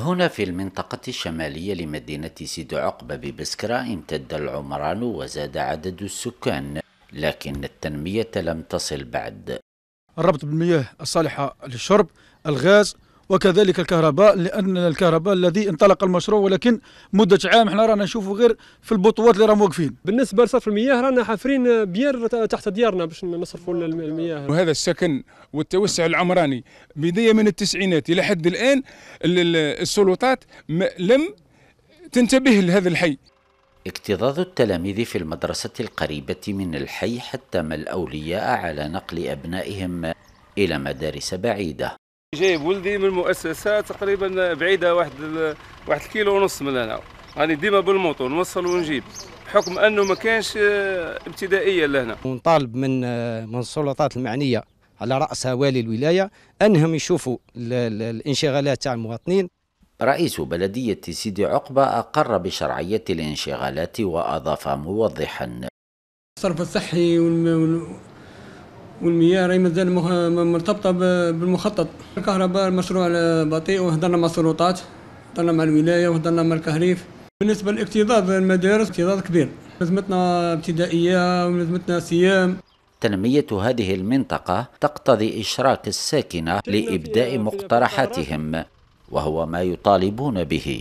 هنا في المنطقة الشمالية لمدينة سيد عقبة ببسكرة امتد العمران وزاد عدد السكان لكن التنمية لم تصل بعد الربط بالمياه الصالحة للشرب الغاز وكذلك الكهرباء لان الكهرباء الذي انطلق المشروع ولكن مده عام احنا رانا نشوفوا غير في البطوات اللي راهم واقفين بالنسبه لصرف المياه رانا حافرين بير تحت ديارنا باش نصرفوا المياه وهذا السكن والتوسع العمراني بدايه من التسعينات الى حد الان السلطات لم تنتبه لهذا الحي اكتظاظ التلاميذ في المدرسة القريبة من الحي حتم الأولياء على نقل أبنائهم إلى مدارس بعيدة جايب ولدي من المؤسسه تقريبا بعيده واحد واحد الكيلو ونص من هنا راني ديما بالموطو نوصل ونجيب بحكم انه ما كانش ابتدائيه لهنا ونطالب من من السلطات المعنيه على راسها والي الولايه انهم يشوفوا الانشغالات تاع المواطنين رئيس بلدية سيدي عقبة أقر بشرعية الانشغالات وأضاف موضحا الصرف الصحي والمياه راهي مازال مرتبطه بالمخطط الكهرباء المشروع بطيء وهضرنا مع السلطات هدرنا مع الولايه وهضرنا مع الكهريف بالنسبه لاكتظاظ المدارس اكتظاظ كبير لازمتنا ابتدائيه ولازمتنا سيام تنمية هذه المنطقة تقتضي إشراك الساكنة لإبداء مقترحاتهم وهو ما يطالبون به